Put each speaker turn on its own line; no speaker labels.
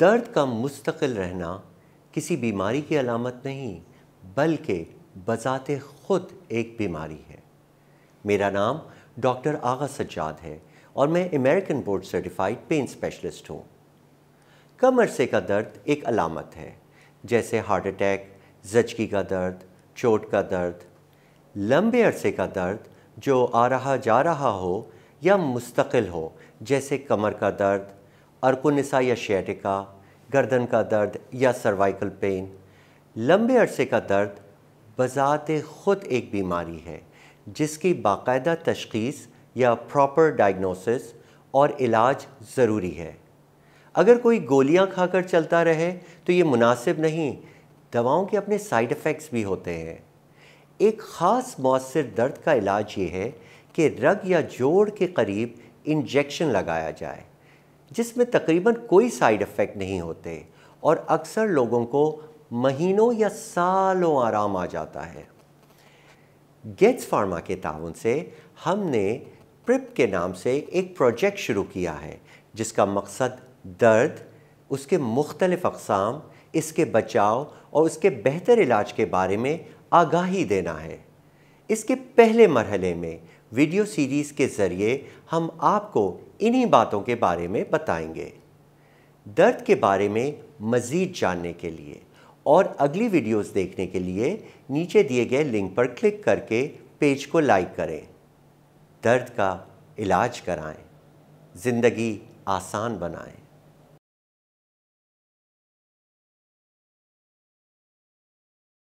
दर्द का मुस्तकिल रहना किसी बीमारी की अलामत नहीं बल्कि बजात खुद एक बीमारी है मेरा नाम डॉक्टर आगा सज्जाद है और मैं American board certified pain specialist हूँ कम अरसे का दर्द एक अलामत है जैसे हार्ट अटैक जचकी का दर्द चोट का दर्द लंबे अरसे का दर्द जो आ रहा जा रहा हो या मुस्तकिल हो जैसे कमर का दर्द अर्कोनिसा या शेटिका गर्दन का दर्द या सर्वाइकल पेन लंबे अरसे का दर्द बज़ात ख़ुद एक बीमारी है जिसकी बाकायदा तशखीस या प्रॉपर डायग्नोसिस और इलाज ज़रूरी है अगर कोई गोलियां खाकर चलता रहे तो ये मुनासिब नहीं दवाओं के अपने साइड इफ़ेक्ट्स भी होते हैं एक ख़ास मौसर दर्द का इलाज ये है कि रग या जोड़ के करीब इंजेक्शन लगाया जाए जिसमें तकरीबन कोई साइड इफ़ेक्ट नहीं होते और अक्सर लोगों को महीनों या सालों आराम आ जाता है गेट्स फार्मा के ताउन से हमने प्रिप के नाम से एक प्रोजेक्ट शुरू किया है जिसका मकसद दर्द उसके मुख्तलिफ़ अकसाम इसके बचाव और उसके बेहतर इलाज के बारे में आगाही देना है इसके पहले मरहले में वीडियो सीरीज़ के ज़रिए हम आपको इन्हीं बातों के बारे में बताएंगे दर्द के बारे में मज़ीद जानने के लिए और अगली वीडियोस देखने के लिए नीचे दिए गए लिंक पर क्लिक करके पेज को लाइक करें दर्द का इलाज कराएं ज़िंदगी आसान बनाएं